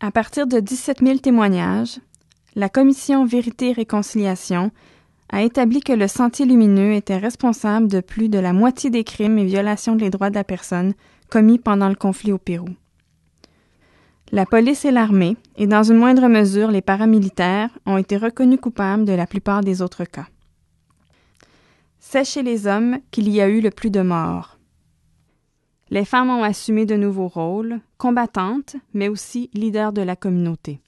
À partir de 17 000 témoignages, la commission Vérité et Réconciliation a établi que le Sentier Lumineux était responsable de plus de la moitié des crimes et violations des droits de la personne commis pendant le conflit au Pérou. La police et l'armée, et dans une moindre mesure les paramilitaires, ont été reconnus coupables de la plupart des autres cas. C'est chez les hommes qu'il y a eu le plus de morts. Les femmes ont assumé de nouveaux rôles, combattantes, mais aussi leaders de la communauté.